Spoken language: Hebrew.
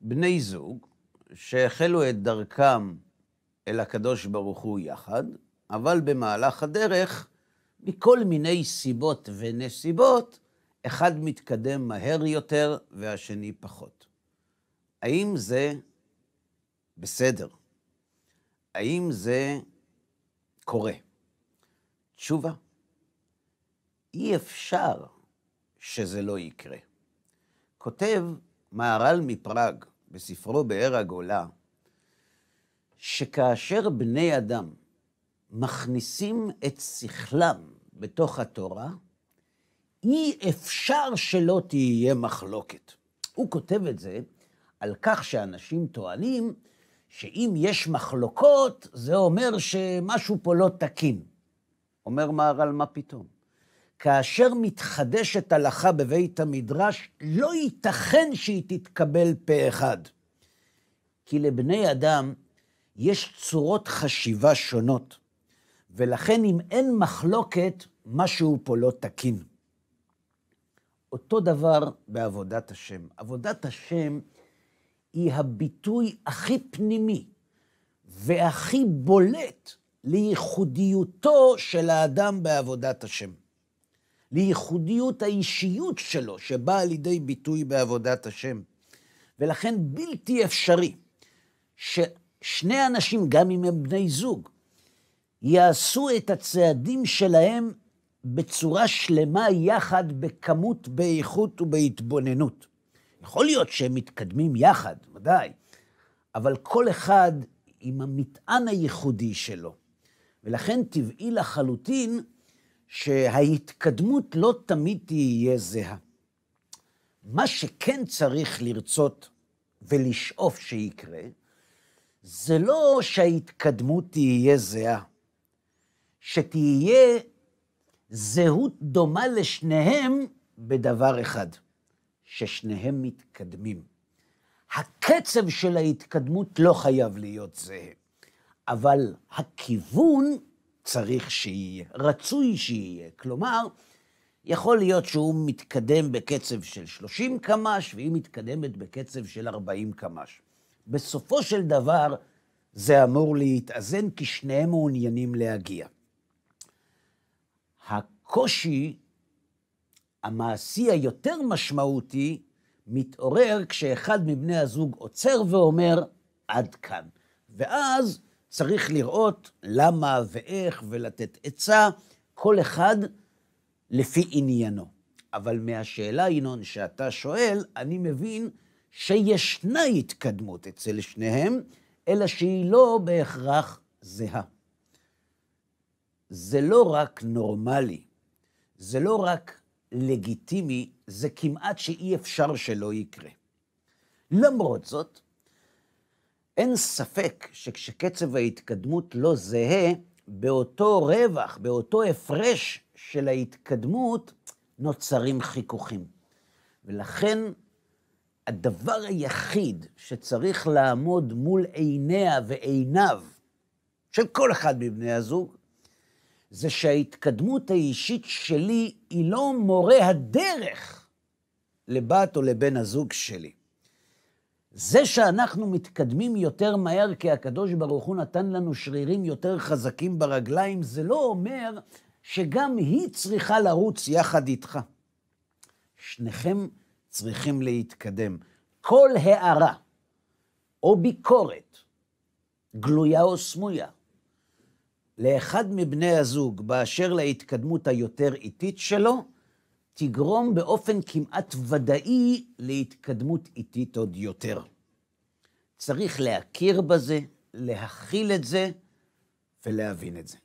בני זוג שהחלו את דרכם אל הקדוש ברוך הוא יחד, אבל במהלך הדרך, מכל מיני סיבות ונסיבות, אחד מתקדם מהר יותר והשני פחות. האם זה בסדר? האם זה קורה. תשובה, אי אפשר שזה לא יקרה. כותב מהר"ל מפראג בספרו באר הגולה, שכאשר בני אדם מכניסים את שכלם בתוך התורה, אי אפשר שלא תהיה מחלוקת. הוא כותב את זה על כך שאנשים טוענים שאם יש מחלוקות, זה אומר שמשהו פה לא תקין. אומר מהר"ל, מה פתאום? כאשר מתחדשת הלכה בבית המדרש, לא ייתכן שהיא תתקבל פה אחד. כי לבני אדם יש צורות חשיבה שונות, ולכן אם אין מחלוקת, משהו פה לא תקין. אותו דבר בעבודת השם. עבודת השם היא הביטוי הכי פנימי והכי בולט לייחודיותו של האדם בעבודת השם. לייחודיות האישיות שלו, שבאה לידי ביטוי בעבודת השם. ולכן בלתי אפשרי ששני אנשים, גם אם הם בני זוג, יעשו את הצעדים שלהם בצורה שלמה יחד, בכמות, באיכות ובהתבוננות. יכול להיות שהם מתקדמים יחד, ודאי, אבל כל אחד עם המטען הייחודי שלו. ולכן טבעי לחלוטין שההתקדמות לא תמיד תהיה זהה. מה שכן צריך לרצות ולשאוף שיקרה, זה לא שההתקדמות תהיה זהה, שתהיה זהות דומה לשניהם בדבר אחד. ששניהם מתקדמים. הקצב של ההתקדמות לא חייב להיות זהה, אבל הכיוון צריך שיהיה, רצוי שיהיה. כלומר, יכול להיות שהוא מתקדם בקצב של 30 קמ"ש, והיא מתקדמת בקצב של 40 קמ"ש. בסופו של דבר, זה אמור להתאזן, כי שניהם מעוניינים להגיע. הקושי המעשי היותר משמעותי מתעורר כשאחד מבני הזוג עוצר ואומר, עד כאן. ואז צריך לראות למה ואיך ולתת עצה, כל אחד לפי עניינו. אבל מהשאלה, ינון, שאתה שואל, אני מבין שישנה התקדמות אצל שניהם, אלא שהיא לא בהכרח זהה. זה לא רק נורמלי, זה לא רק לגיטימי, זה כמעט שאי אפשר שלא יקרה. למרות זאת, אין ספק שכשקצב ההתקדמות לא זהה, באותו רווח, באותו הפרש של ההתקדמות, נוצרים חיכוכים. ולכן הדבר היחיד שצריך לעמוד מול עיניה ועיניו של כל אחד מבני הזוג, זה שההתקדמות האישית שלי היא לא מורה הדרך לבת או לבן הזוג שלי. זה שאנחנו מתקדמים יותר מהר כי הקדוש ברוך הוא נתן לנו שרירים יותר חזקים ברגליים, זה לא אומר שגם היא צריכה לרוץ יחד איתך. שניכם צריכים להתקדם. כל הערה או ביקורת, גלויה או סמויה, לאחד מבני הזוג באשר להתקדמות היותר איטית שלו, תגרום באופן כמעט ודאי להתקדמות איטית עוד יותר. צריך להכיר בזה, להכיל את זה ולהבין את זה.